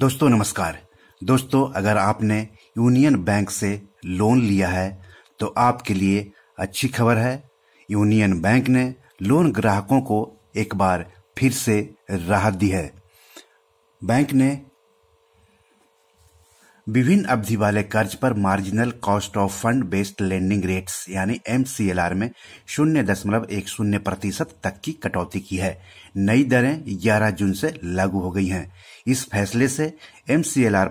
दोस्तों नमस्कार दोस्तों अगर आपने यूनियन बैंक से लोन लिया है तो आपके लिए अच्छी खबर है यूनियन बैंक ने लोन ग्राहकों को एक बार फिर से राहत दी है बैंक ने विभिन्न अवधि वाले कर्ज पर marginal cost of fund based lending rates यानी एम में शून्य दशमलव एक शून्य प्रतिशत तक की कटौती की है नई दरें 11 जून से लागू हो गई हैं इस फैसले से एम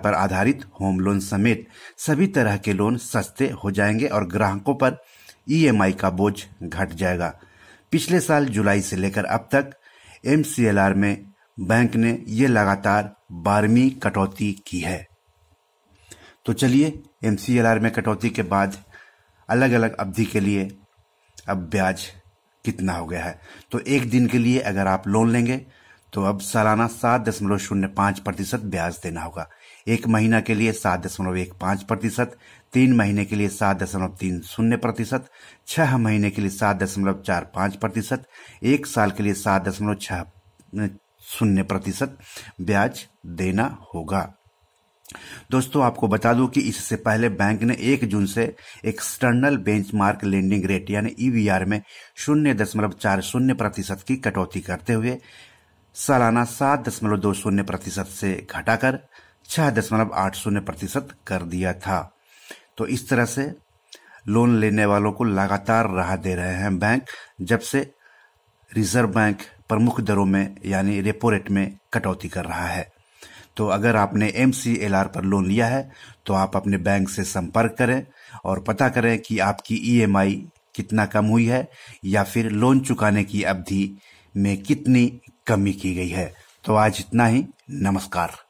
पर आधारित होम लोन समेत सभी तरह के लोन सस्ते हो जाएंगे और ग्राहकों पर ई e का बोझ घट जाएगा पिछले साल जुलाई से लेकर अब तक एम में बैंक ने ये लगातार बारहवीं कटौती की है तो चलिए एम में कटौती के बाद अलग अलग अवधि के लिए अब ब्याज कितना हो गया है तो एक दिन के लिए अगर आप लोन लेंगे तो अब सालाना सात दशमलव शून्य पांच प्रतिशत ब्याज देना होगा एक महीना के लिए सात दशमलव एक पांच प्रतिशत तीन महीने के लिए सात दशमलव तीन शून्य प्रतिशत छह महीने के लिए सात दशमलव चार पांच प्रतिशत एक साल के लिए सात दशमलव छह शून्य प्रतिशत ब्याज देना होगा दोस्तों आपको बता दूं कि इससे पहले बैंक ने 1 जून से एक्सटर्नल बेंचमार्क लेंडिंग रेट यानी ईवीआर में शून्य दशमलव चार शून्य प्रतिशत की कटौती करते हुए सालाना सात दशमलव दो शून्य प्रतिशत से घटाकर छह दशमलव आठ शून्य प्रतिशत कर दिया था तो इस तरह से लोन लेने वालों को लगातार राहत दे रहे हैं बैंक जब से रिजर्व बैंक प्रमुख दरों में यानी रेपो रेट में कटौती कर रहा है तो अगर आपने एम पर लोन लिया है तो आप अपने बैंक से संपर्क करें और पता करें कि आपकी ई e कितना कम हुई है या फिर लोन चुकाने की अवधि में कितनी कमी की गई है तो आज इतना ही नमस्कार